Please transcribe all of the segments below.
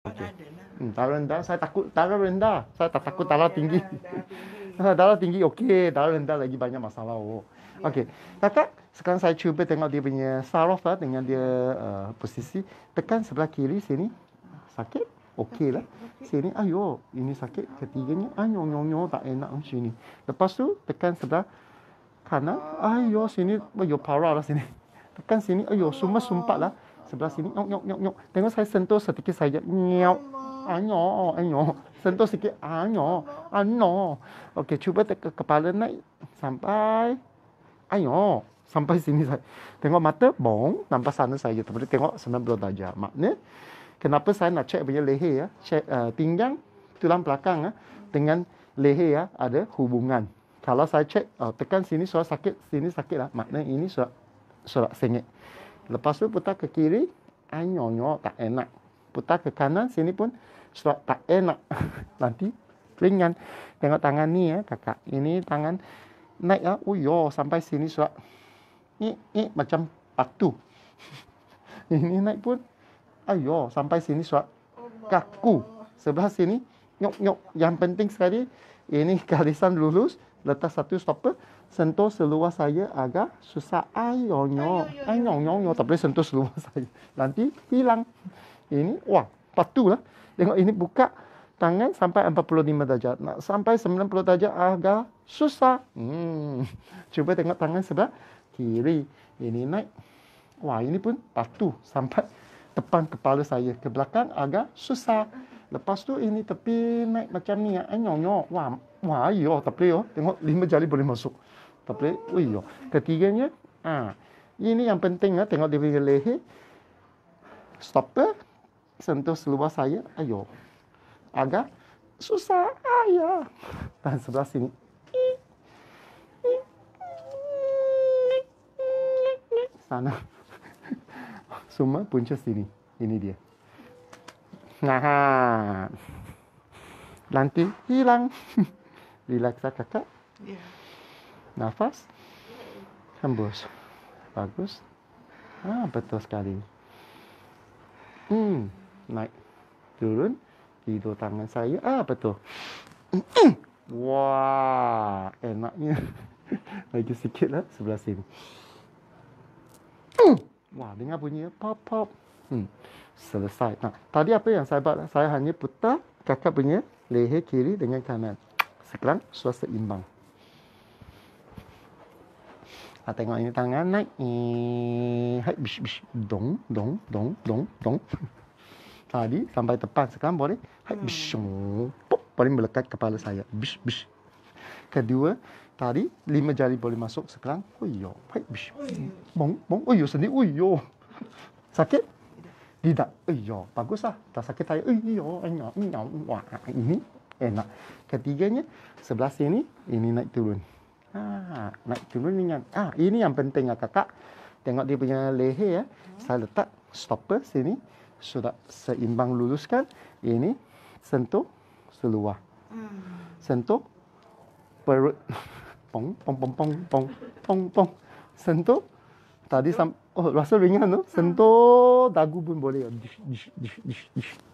Okay. Lah. Hmm, darah rendah. Saya takut darah rendah. Saya tak takut oh, darah, darah tinggi. tinggi. darah tinggi okey. Darah rendah lagi banyak masalah. Oh. Ya. Okey. Tata, sekarang saya cuba tengok dia punya saraf lah dengan dia uh, posisi. Tekan sebelah kiri sini. Sakit? Okey lah. Sini, ayo. Ini sakit. Ketiganya, ayo, nyong, nyong, tak enak macam lah ni. Lepas tu, tekan sebelah kanan. Oh. Ayo, sini. Ayo, parah lah sini. Tekan sini. Ayo, semua oh. sumpah lah sebelah sini nyok nyok nyok nyok tengok saya sentuh sedikit saja nyok anyo anyo sentuh sedikit anyo anyo okey cuba ke kepala naik sampai anyo sampai sini saya tengok mata bong nampak sana saja. tapi tengok sana 90 darjah makna kenapa saya nak cek punya leher ya Cek uh, eh, pinggang tulang belakang ya dengan leher ya ada hubungan kalau saya cek uh, eh, tekan sini suara sakit sini sakit lah makna ini suara suara sengit Lepas tu putar ke kiri, ayo-nyo tak enak. Putar ke kanan, sini pun slot tak enak. Nanti ringan. Tengok tangan ni ya kakak. Ini tangan naik ya. Ah. Uyo oh, sampai sini slot. Ni, ni macam waktu. ini naik pun. Ayo ah, sampai sini slot. Kaku. Sebelah sini. Nyok-nyok. Yang penting sekali. Ini garisan lurus. Letak satu stopper sentuh seluar saya agak susah ayo-nyo. Ayo-nyo-nyo. Tak sentuh seluar saya. Nanti hilang. Ini, wah, patu lah Tengok ini buka tangan sampai 45 darjah Nak sampai 90 darjat agak susah. Hmm. Cuba tengok tangan sebelah kiri. Ini naik. Wah, ini pun patu sampai depan kepala saya. Ke belakang agak susah. Lepas tu ini tepi naik macam ni. Eh, nyok Wah, Wah, ayo, tak boleh. Oh. Tengok lima jari boleh masuk. Tak boleh. Oh, iyo. Ketiganya, ah, ini yang penting. Ha. Tengok dia punya leher. Stopper. Sentuh seluar saya. Ayo. Agak susah. Ayo. Dan sebelah sini. Sana. Semua punca sini. Ini dia. Nah, nanti hilang relax lah kakak. Yeah. Nafas. Hembus. Bagus. Ah, betul sekali. Hmm, naik. Turun. Tidur tangan saya. Ah, betul. Wah, enaknya. Lagi sikit lah, sebelah sini. Wah, dengar bunyi pop pop. Hmm. Selesai. Nah, tadi apa yang saya buat? Saya hanya putar kakak punya leher kiri dengan kanan. Sekarang sudah seimbang. Ha, ah, tengok ini tangan naik. Hai, bish, bish. Dong, dong, dong, dong, dong. Tadi sampai tepat. Sekarang boleh. Hai, hmm. bish. Pop, boleh melekat kepala saya. Bish, bish. Kedua, tadi lima jari boleh masuk. Sekarang, uyo. Hai, bish. Bong, bong. Uyo sendiri, uyo. Sakit? Tidak. Uyo, baguslah. Tak sakit saya. Uyo, enyak, enyak. ini enak. Ketiganya, sebelah sini, ini naik turun. Ah naik turun ni yang, ah, ini yang penting lah kakak. Tengok dia punya leher ya. Hmm. Saya letak stopper sini. Sudah seimbang luluskan. Ini sentuh seluar. Hmm. Sentuh perut. pong, pong, pong, pong, pong, pong, pong. Sentuh. Tadi sam oh, rasa ringan tu. No? Ha. Sentuh dagu pun boleh.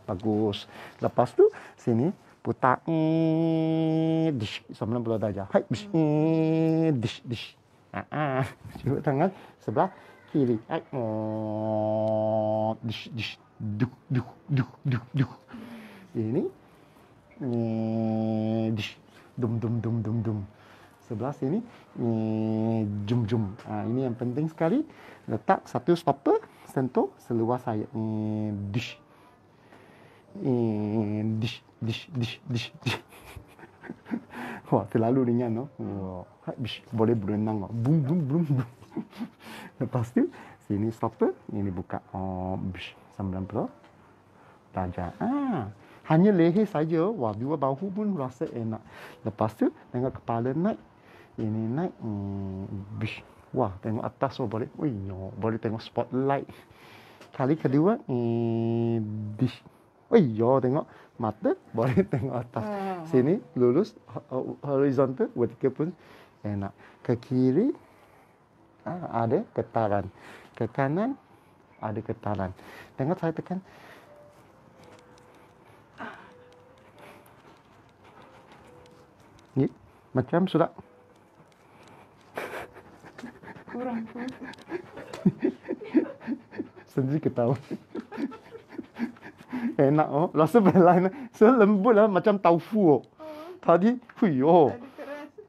Bagus. Lepas tu, sini putar mm, eh, dish 90 darjah hai dish, eh, dish dish ha tangan sebelah kiri hai eh, dish dish duk duk duk duk duk ini dish dum dum dum dum dum sebelah sini mm, jum jum ah, ini yang penting sekali letak satu stopper sentuh seluas saya mm, dish Eh, dish, dish, dish, dish, dish. Wah, terlalu ringan, no? Hmm. Wah, bish, boleh berenang, no? Boom, boom, boom, boom. Lepas tu, sini stopper, ini buka. Oh, bish, 90. Tajam. Ah, hanya leher saja. Wah, dua bahu pun rasa enak. Lepas tu, tengok kepala naik. Ini naik. Hmm, bish. Wah, tengok atas pun oh, boleh. Wih, no. Boleh tengok spotlight. Kali kedua, eh, dish. Oh iya tengok mata boleh tengok atas. Ah. Sini lurus horizontal vertical pun enak. Ke kiri ah, ada getaran. Ke kanan ada getaran. Tengok saya tekan. Ni macam sudah kurang pun. Sendiri ketawa. enak oh. Rasa vanilla so lembut lah macam tofu oh. oh. Tadi, hui oh.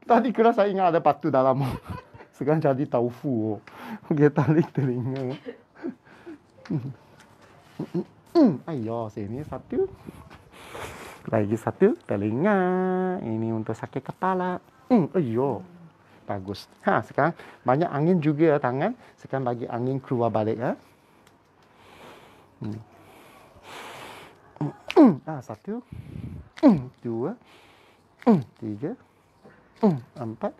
Tadi keras. Tadi saya ingat ada batu dalam oh. Sekarang jadi tofu oh. Okey, tali telinga. Oh. Hmm. Ayuh, sini satu. Lagi satu telinga. Ini untuk sakit kepala. Hmm, ayuh. Bagus. Ha, sekarang banyak angin juga ya tangan. Sekarang bagi angin keluar balik ya. Hmm. Ah, satu, dua, tiga, empat,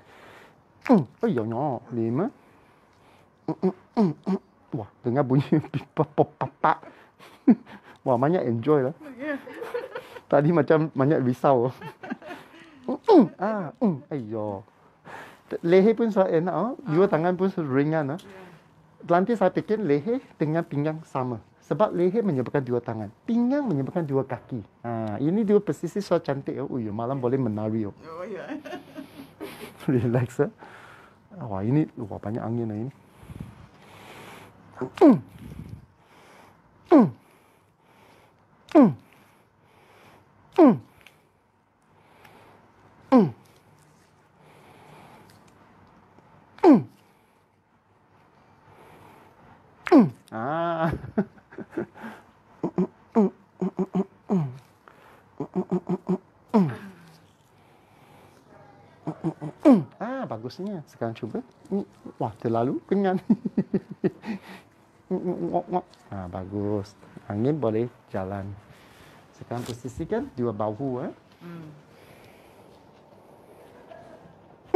oh, yo yo, lima. Wah, dengar bunyi pipa pop pop Wah, banyak enjoy lah. Tadi macam banyak risau. ah, um, ayo. Leher pun sangat enak. Oh. Dua tangan pun ringan. Oh. Nanti saya pikir leher dengan pinggang sama. Sebab leher menyebabkan dua tangan. Pinggang menyebabkan dua kaki. Ha, ini dua persisi so cantik. Oh, uh, malam boleh menari. Oh, oh ya. Relax, ha? Wah, ini wah, banyak angin lah ini. Mm. Mm. Mm. Mm. Mm. Mm. mm. Ah. ah, bagusnya. Sekarang cuba. Wah, terlalu kenyan. ah, bagus. Angin boleh jalan. Sekarang posisikan dua bahu. Eh.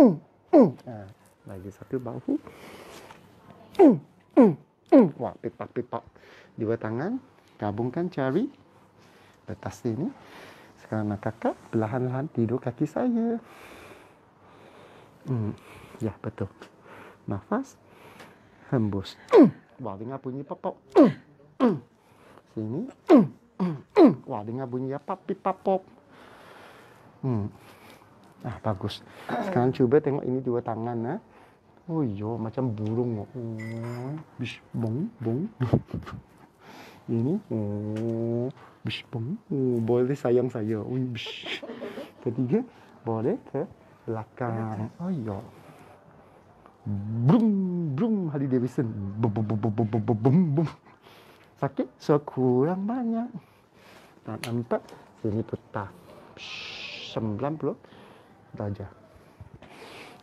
ah, lagi satu bahu. Wah, pipak-pipak. Dua tangan. Gabungkan cari. Letak sini. Sekarang nak kakak. Belahan-lahan tidur kaki Saya. Hmm. Ya, betul. Nafas. Hembus. Wah, dengar bunyi popok. Sini. Wah, dengar bunyi ya papi pop. Hmm. Ah, bagus. Sekarang cuba tengok ini dua tangan, ya. Oh iya, macam burung. Oh. Bish, bong, bong. ini. Oh. Bish, bong. Oh, boleh sayang saya. Oh, bish. Ketiga, boleh ke belakang. Oh iya. Brum brum Harley Davidson. Bum bum bum bum bum bum bum. Sakit sekurang banyak. Dan empat sini putar. 90 darjah.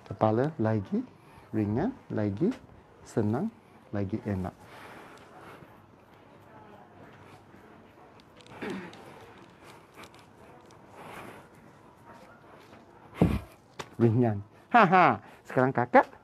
Kepala lagi ringan, lagi senang, lagi enak. ringan. Ha ha. Sekarang kakak